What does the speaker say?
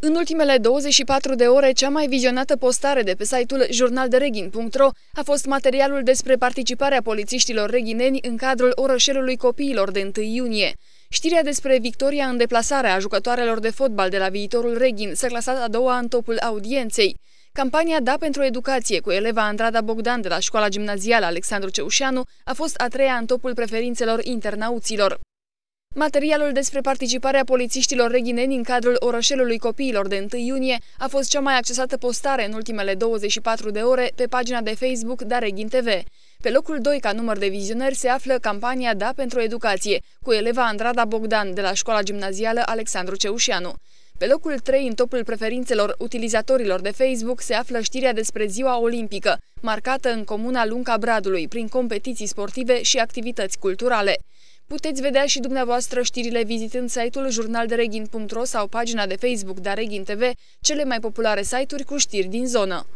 În ultimele 24 de ore, cea mai vizionată postare de pe site-ul jurnaldereghin.ro a fost materialul despre participarea polițiștilor reghineni în cadrul orășelului copiilor de 1 iunie. Știrea despre victoria în deplasare a jucătoarelor de fotbal de la viitorul Reghin s-a clasat a doua în topul audienței. Campania Da pentru educație cu eleva Andrada Bogdan de la școala gimnazială Alexandru Ceușanu a fost a treia în topul preferințelor internauților. Materialul despre participarea polițiștilor reghineni în cadrul orășelului copiilor de 1 iunie a fost cea mai accesată postare în ultimele 24 de ore pe pagina de Facebook Reghin TV. Pe locul 2 ca număr de vizionări se află campania Da pentru educație, cu eleva Andrada Bogdan de la școala gimnazială Alexandru Ceușianu. Pe locul 3, în topul preferințelor utilizatorilor de Facebook, se află știrea despre ziua olimpică, marcată în comuna Lunca Bradului, prin competiții sportive și activități culturale. Puteți vedea și dumneavoastră știrile vizitând site-ul jurnaldereghin.ro sau pagina de Facebook de Reghin TV, cele mai populare site-uri cu știri din zonă.